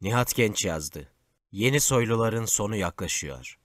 Nihat Genç yazdı. Yeni soyluların sonu yaklaşıyor.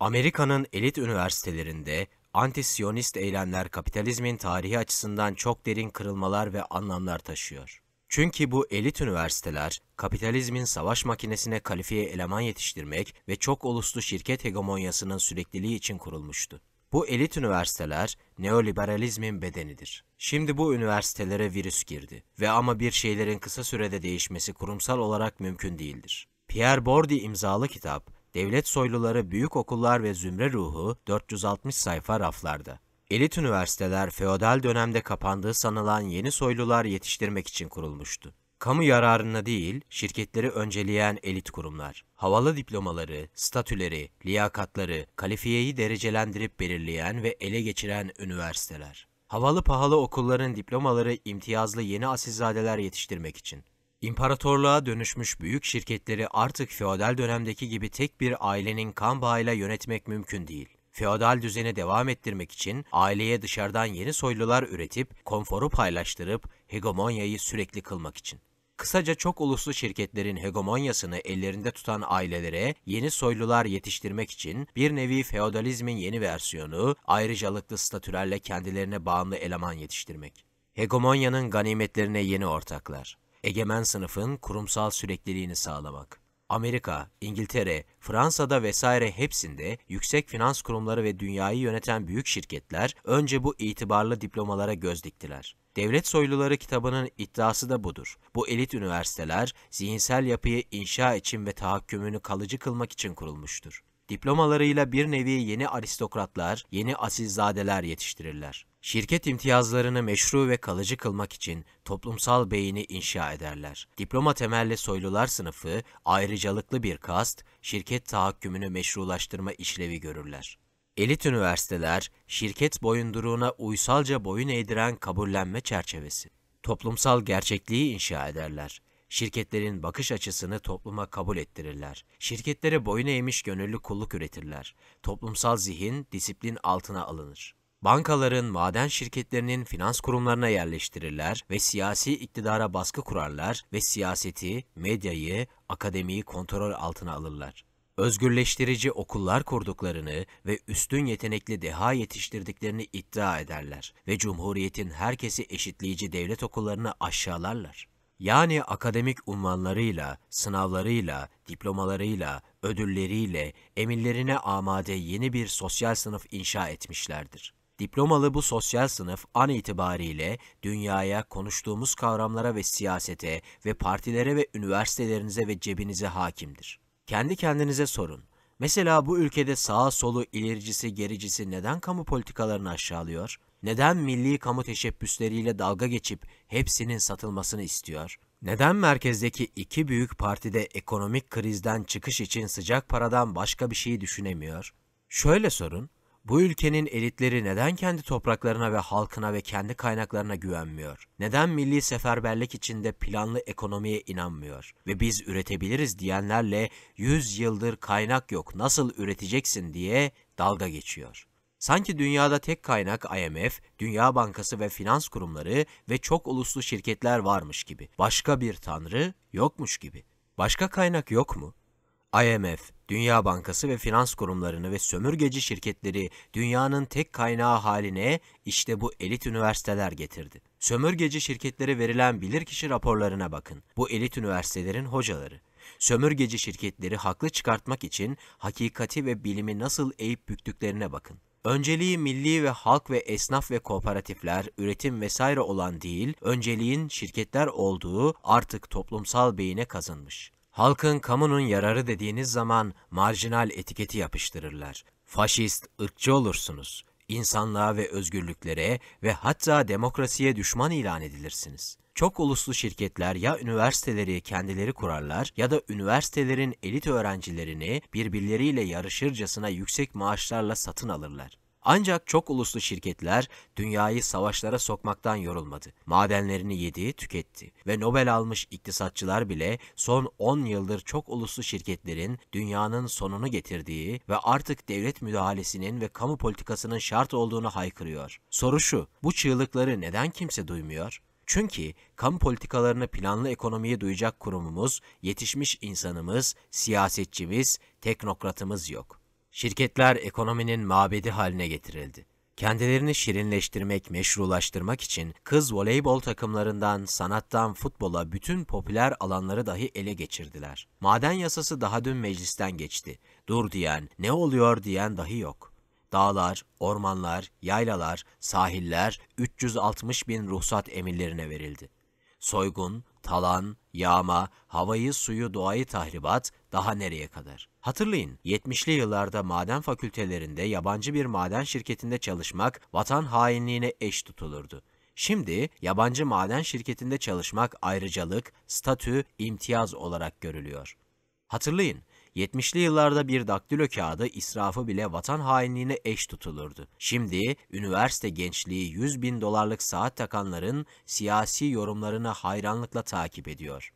Amerika'nın elit üniversitelerinde antisyonist eylemler kapitalizmin tarihi açısından çok derin kırılmalar ve anlamlar taşıyor. Çünkü bu elit üniversiteler kapitalizmin savaş makinesine kalifiye eleman yetiştirmek ve çok uluslu şirket hegemonyasının sürekliliği için kurulmuştu. Bu elit üniversiteler neoliberalizmin bedenidir. Şimdi bu üniversitelere virüs girdi ve ama bir şeylerin kısa sürede değişmesi kurumsal olarak mümkün değildir. Pierre Bordi imzalı kitap, Devlet Soyluları Büyük Okullar ve Zümre Ruhu 460 sayfa raflarda. Elit üniversiteler feodal dönemde kapandığı sanılan yeni soylular yetiştirmek için kurulmuştu kamu yararına değil, şirketleri önceleyen elit kurumlar, havalı diplomaları, statüleri, liyakatları, kalifiyeyi derecelendirip belirleyen ve ele geçiren üniversiteler, havalı pahalı okulların diplomaları imtiyazlı yeni asilzadeler yetiştirmek için, İmparatorluğa dönüşmüş büyük şirketleri artık feodal dönemdeki gibi tek bir ailenin kan bağıyla yönetmek mümkün değil feodal düzeni devam ettirmek için aileye dışarıdan yeni soylular üretip, konforu paylaştırıp hegemonyayı sürekli kılmak için. Kısaca çok uluslu şirketlerin hegemonyasını ellerinde tutan ailelere yeni soylular yetiştirmek için bir nevi feodalizmin yeni versiyonu, ayrıcalıklı statülerle kendilerine bağımlı eleman yetiştirmek. Hegemonyanın ganimetlerine yeni ortaklar. Egemen sınıfın kurumsal sürekliliğini sağlamak. Amerika, İngiltere, Fransa'da vesaire hepsinde yüksek finans kurumları ve dünyayı yöneten büyük şirketler önce bu itibarlı diplomalara göz diktiler. Devlet Soyluları kitabının iddiası da budur. Bu elit üniversiteler zihinsel yapıyı inşa için ve tahakkümünü kalıcı kılmak için kurulmuştur. Diplomalarıyla bir nevi yeni aristokratlar, yeni asilzadeler yetiştirirler. Şirket imtiyazlarını meşru ve kalıcı kılmak için toplumsal beyni inşa ederler. Diploma temelli soylular sınıfı ayrıcalıklı bir kast, şirket tahakkümünü meşrulaştırma işlevi görürler. Elit üniversiteler, şirket boyunduruğuna uysalca boyun eğdiren kabullenme çerçevesi. Toplumsal gerçekliği inşa ederler. Şirketlerin bakış açısını topluma kabul ettirirler. Şirketlere boyun eğmiş gönüllü kulluk üretirler. Toplumsal zihin disiplin altına alınır. Bankaların, maden şirketlerinin finans kurumlarına yerleştirirler ve siyasi iktidara baskı kurarlar ve siyaseti, medyayı, akademiyi kontrol altına alırlar. Özgürleştirici okullar kurduklarını ve üstün yetenekli deha yetiştirdiklerini iddia ederler ve cumhuriyetin herkesi eşitleyici devlet okullarını aşağılarlar. Yani akademik unvanlarıyla, sınavlarıyla, diplomalarıyla, ödülleriyle emirlerine amade yeni bir sosyal sınıf inşa etmişlerdir. Diplomalı bu sosyal sınıf an itibariyle dünyaya, konuştuğumuz kavramlara ve siyasete ve partilere ve üniversitelerinize ve cebinize hakimdir. Kendi kendinize sorun. Mesela bu ülkede sağa solu ilericisi gericisi neden kamu politikalarını aşağılıyor? Neden milli kamu teşebbüsleriyle dalga geçip hepsinin satılmasını istiyor? Neden merkezdeki iki büyük partide ekonomik krizden çıkış için sıcak paradan başka bir şey düşünemiyor? Şöyle sorun, bu ülkenin elitleri neden kendi topraklarına ve halkına ve kendi kaynaklarına güvenmiyor? Neden milli seferberlik içinde planlı ekonomiye inanmıyor? Ve biz üretebiliriz diyenlerle 100 yıldır kaynak yok nasıl üreteceksin diye dalga geçiyor. Sanki dünyada tek kaynak IMF, Dünya Bankası ve finans kurumları ve çok uluslu şirketler varmış gibi. Başka bir tanrı yokmuş gibi. Başka kaynak yok mu? IMF, Dünya Bankası ve finans kurumlarını ve sömürgeci şirketleri dünyanın tek kaynağı haline işte bu elit üniversiteler getirdi. Sömürgeci şirketlere verilen bilirkişi raporlarına bakın. Bu elit üniversitelerin hocaları. Sömürgeci şirketleri haklı çıkartmak için hakikati ve bilimi nasıl eğip büktüklerine bakın. Önceliği milli ve halk ve esnaf ve kooperatifler, üretim vesaire olan değil, önceliğin şirketler olduğu artık toplumsal beyine kazınmış. Halkın kamunun yararı dediğiniz zaman marjinal etiketi yapıştırırlar. Faşist, ırkçı olursunuz. İnsanlığa ve özgürlüklere ve hatta demokrasiye düşman ilan edilirsiniz. Çok uluslu şirketler ya üniversiteleri kendileri kurarlar ya da üniversitelerin elit öğrencilerini birbirleriyle yarışırcasına yüksek maaşlarla satın alırlar. Ancak çok uluslu şirketler dünyayı savaşlara sokmaktan yorulmadı. Madenlerini yedi, tüketti ve Nobel almış iktisatçılar bile son 10 yıldır çok uluslu şirketlerin dünyanın sonunu getirdiği ve artık devlet müdahalesinin ve kamu politikasının şart olduğunu haykırıyor. Soru şu, bu çığlıkları neden kimse duymuyor? Çünkü kamu politikalarını planlı ekonomiye duyacak kurumumuz, yetişmiş insanımız, siyasetçimiz, teknokratımız yok. Şirketler ekonominin mabedi haline getirildi. Kendilerini şirinleştirmek, meşrulaştırmak için kız voleybol takımlarından, sanattan futbola bütün popüler alanları dahi ele geçirdiler. Maden yasası daha dün meclisten geçti. Dur diyen, ne oluyor diyen dahi yok. Dağlar, ormanlar, yaylalar, sahiller 360 bin ruhsat emirlerine verildi. Soygun, talan, yağma, havayı, suyu, doğayı tahribat daha nereye kadar? Hatırlayın, 70'li yıllarda maden fakültelerinde yabancı bir maden şirketinde çalışmak vatan hainliğine eş tutulurdu. Şimdi yabancı maden şirketinde çalışmak ayrıcalık, statü, imtiyaz olarak görülüyor. Hatırlayın, 70'li yıllarda bir daktilo kağıdı israfı bile vatan hainliğine eş tutulurdu. Şimdi üniversite gençliği 100 bin dolarlık saat takanların siyasi yorumlarını hayranlıkla takip ediyor.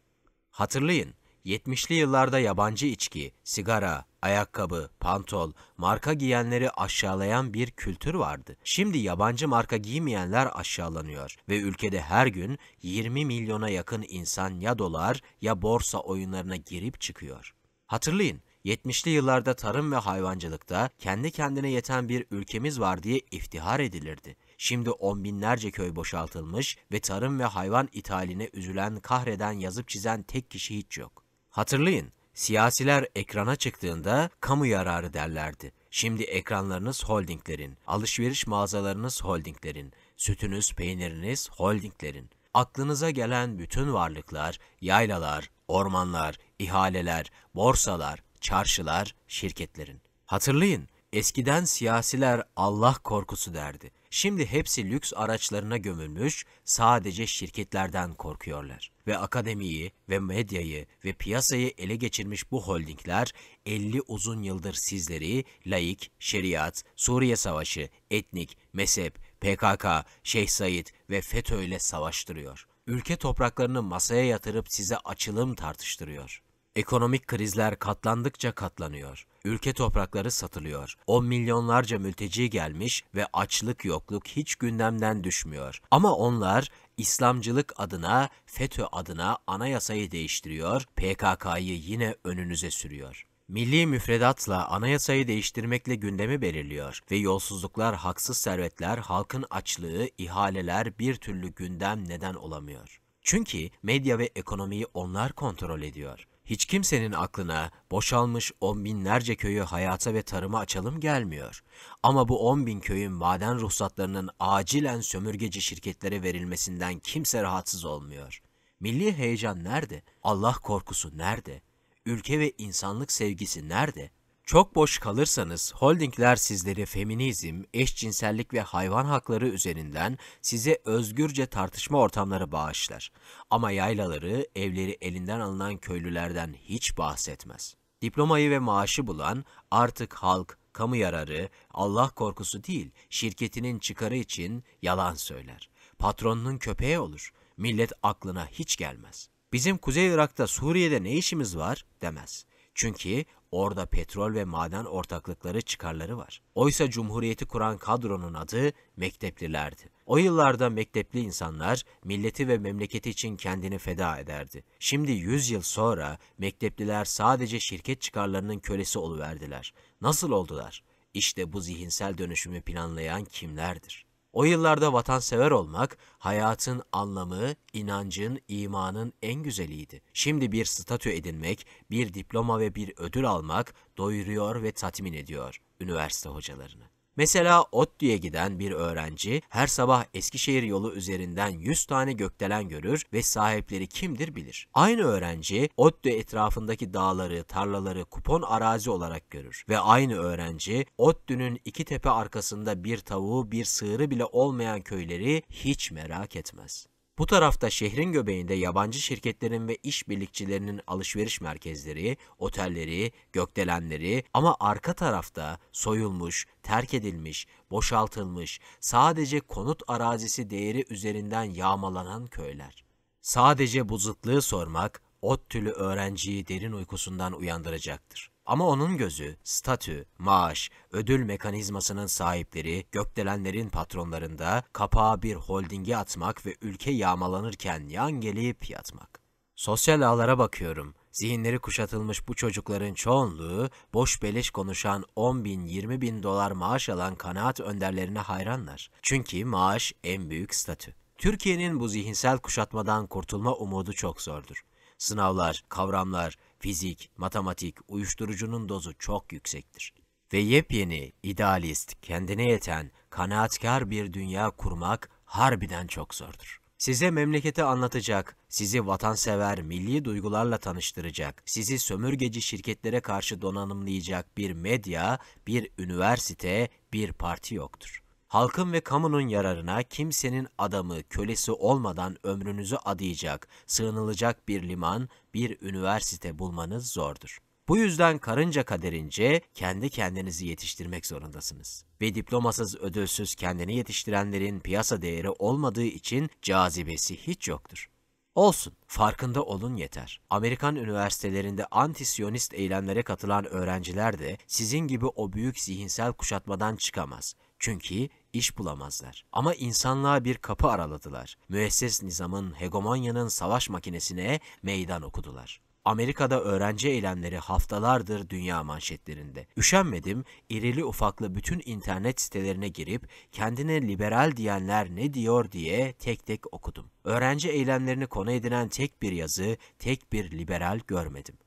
Hatırlayın, 70'li yıllarda yabancı içki, sigara, ayakkabı, pantol, marka giyenleri aşağılayan bir kültür vardı. Şimdi yabancı marka giymeyenler aşağılanıyor ve ülkede her gün 20 milyona yakın insan ya dolar ya borsa oyunlarına girip çıkıyor. Hatırlayın, 70'li yıllarda tarım ve hayvancılıkta kendi kendine yeten bir ülkemiz var diye iftihar edilirdi. Şimdi on binlerce köy boşaltılmış ve tarım ve hayvan ithaline üzülen, kahreden, yazıp çizen tek kişi hiç yok. Hatırlayın, siyasiler ekrana çıktığında kamu yararı derlerdi. Şimdi ekranlarınız holdinglerin, alışveriş mağazalarınız holdinglerin, sütünüz, peyniriniz holdinglerin. Aklınıza gelen bütün varlıklar, yaylalar, ormanlar, ihaleler, borsalar, çarşılar, şirketlerin. Hatırlayın, eskiden siyasiler Allah korkusu derdi. Şimdi hepsi lüks araçlarına gömülmüş, sadece şirketlerden korkuyorlar. Ve akademiyi ve medyayı ve piyasayı ele geçirmiş bu holdingler 50 uzun yıldır sizleri laik, şeriat, Suriye Savaşı, etnik, mezhep, PKK, Şeyh Said ve FETÖ ile savaştırıyor. Ülke topraklarını masaya yatırıp size açılım tartıştırıyor. Ekonomik krizler katlandıkça katlanıyor. Ülke toprakları satılıyor. On milyonlarca mülteci gelmiş ve açlık yokluk hiç gündemden düşmüyor. Ama onlar İslamcılık adına, FETÖ adına anayasayı değiştiriyor, PKK'yı yine önünüze sürüyor. Milli müfredatla anayasayı değiştirmekle gündemi belirliyor ve yolsuzluklar, haksız servetler, halkın açlığı, ihaleler bir türlü gündem neden olamıyor. Çünkü medya ve ekonomiyi onlar kontrol ediyor hiç kimsenin aklına boşalmış on binlerce köyü hayata ve tarıma açalım gelmiyor. Ama bu on bin köyün maden ruhsatlarının acilen sömürgeci şirketlere verilmesinden kimse rahatsız olmuyor. Milli heyecan nerede? Allah korkusu nerede? Ülke ve insanlık sevgisi nerede? Çok boş kalırsanız holdingler sizleri feminizm, eşcinsellik ve hayvan hakları üzerinden size özgürce tartışma ortamları bağışlar. Ama yaylaları, evleri elinden alınan köylülerden hiç bahsetmez. Diplomayı ve maaşı bulan artık halk, kamu yararı, Allah korkusu değil, şirketinin çıkarı için yalan söyler. Patronunun köpeği olur. Millet aklına hiç gelmez. Bizim Kuzey Irak'ta Suriye'de ne işimiz var demez. Çünkü Orada petrol ve maden ortaklıkları çıkarları var. Oysa Cumhuriyeti kuran kadronun adı Mekteplilerdi. O yıllarda mektepli insanlar milleti ve memleketi için kendini feda ederdi. Şimdi 100 yıl sonra mektepliler sadece şirket çıkarlarının kölesi oluverdiler. Nasıl oldular? İşte bu zihinsel dönüşümü planlayan kimlerdir? O yıllarda vatansever olmak hayatın anlamı, inancın, imanın en güzeliydi. Şimdi bir statü edinmek, bir diploma ve bir ödül almak doyuruyor ve tatmin ediyor üniversite hocalarını. Mesela ODTÜ'ye giden bir öğrenci her sabah Eskişehir yolu üzerinden 100 tane gökdelen görür ve sahipleri kimdir bilir. Aynı öğrenci ODTÜ etrafındaki dağları, tarlaları kupon arazi olarak görür ve aynı öğrenci ODTÜ'nün iki tepe arkasında bir tavuğu, bir sığırı bile olmayan köyleri hiç merak etmez. Bu tarafta şehrin göbeğinde yabancı şirketlerin ve işbirlikçilerinin alışveriş merkezleri, otelleri, gökdelenleri ama arka tarafta soyulmuş, terk edilmiş, boşaltılmış, sadece konut arazisi değeri üzerinden yağmalanan köyler. Sadece bu zıtlığı sormak, ot tülü öğrenciyi derin uykusundan uyandıracaktır. Ama onun gözü statü, maaş, ödül mekanizmasının sahipleri, gökdelenlerin patronlarında kapağı bir holdinge atmak ve ülke yağmalanırken yan gelip yatmak. Sosyal ağlara bakıyorum. Zihinleri kuşatılmış bu çocukların çoğunluğu boş beleş konuşan 10 bin 20 bin dolar maaş alan kanaat önderlerine hayranlar. Çünkü maaş en büyük statü. Türkiye'nin bu zihinsel kuşatmadan kurtulma umudu çok zordur. Sınavlar, kavramlar, fizik, matematik, uyuşturucunun dozu çok yüksektir. Ve yepyeni, idealist, kendine yeten, kanaatkar bir dünya kurmak harbiden çok zordur. Size memleketi anlatacak, sizi vatansever, milli duygularla tanıştıracak, sizi sömürgeci şirketlere karşı donanımlayacak bir medya, bir üniversite, bir parti yoktur halkın ve kamunun yararına kimsenin adamı, kölesi olmadan ömrünüzü adayacak, sığınılacak bir liman, bir üniversite bulmanız zordur. Bu yüzden karınca kaderince kendi kendinizi yetiştirmek zorundasınız. Ve diplomasız ödülsüz kendini yetiştirenlerin piyasa değeri olmadığı için cazibesi hiç yoktur. Olsun, farkında olun yeter. Amerikan üniversitelerinde antisyonist eylemlere katılan öğrenciler de sizin gibi o büyük zihinsel kuşatmadan çıkamaz. Çünkü iş bulamazlar. Ama insanlığa bir kapı araladılar. Müesses nizamın, hegemonyanın savaş makinesine meydan okudular. Amerika'da öğrenci eylemleri haftalardır dünya manşetlerinde. Üşenmedim, irili ufaklı bütün internet sitelerine girip kendine liberal diyenler ne diyor diye tek tek okudum. Öğrenci eylemlerini konu edinen tek bir yazı, tek bir liberal görmedim.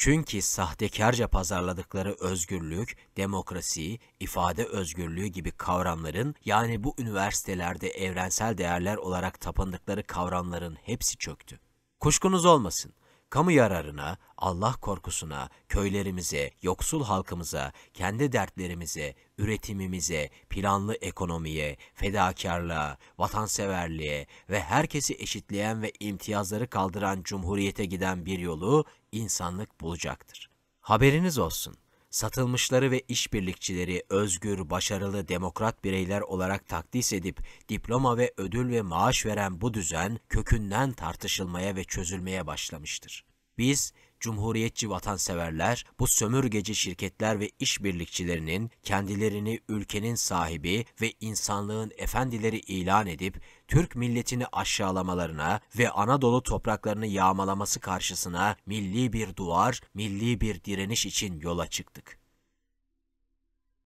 Çünkü sahtekarca pazarladıkları özgürlük, demokrasi, ifade özgürlüğü gibi kavramların yani bu üniversitelerde evrensel değerler olarak tapındıkları kavramların hepsi çöktü. Kuşkunuz olmasın kamu yararına, Allah korkusuna, köylerimize, yoksul halkımıza, kendi dertlerimize, üretimimize, planlı ekonomiye, fedakarlığa, vatanseverliğe ve herkesi eşitleyen ve imtiyazları kaldıran cumhuriyete giden bir yolu insanlık bulacaktır. Haberiniz olsun satılmışları ve işbirlikçileri özgür, başarılı, demokrat bireyler olarak takdis edip diploma ve ödül ve maaş veren bu düzen kökünden tartışılmaya ve çözülmeye başlamıştır. Biz Cumhuriyetçi vatanseverler bu sömürgeci şirketler ve işbirlikçilerinin kendilerini ülkenin sahibi ve insanlığın efendileri ilan edip Türk milletini aşağılamalarına ve Anadolu topraklarını yağmalaması karşısına milli bir duvar, milli bir direniş için yola çıktık.